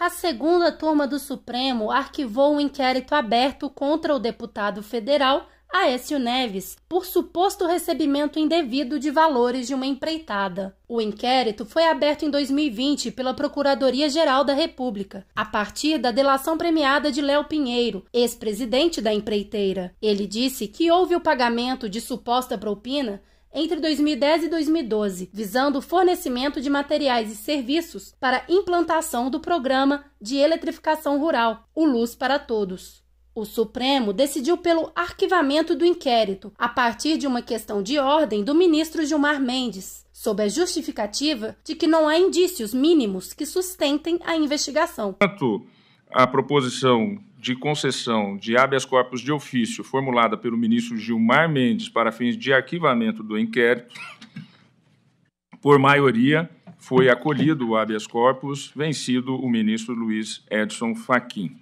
a segunda turma do Supremo arquivou um inquérito aberto contra o deputado federal Aécio Neves por suposto recebimento indevido de valores de uma empreitada. O inquérito foi aberto em 2020 pela Procuradoria-Geral da República, a partir da delação premiada de Léo Pinheiro, ex-presidente da empreiteira. Ele disse que houve o pagamento de suposta propina entre 2010 e 2012, visando o fornecimento de materiais e serviços para implantação do programa de eletrificação rural, o Luz para Todos. O Supremo decidiu pelo arquivamento do inquérito, a partir de uma questão de ordem do ministro Gilmar Mendes, sob a justificativa de que não há indícios mínimos que sustentem a investigação. Quanto à proposição de concessão de habeas corpus de ofício formulada pelo ministro Gilmar Mendes para fins de arquivamento do inquérito, por maioria, foi acolhido o habeas corpus, vencido o ministro Luiz Edson Fachin.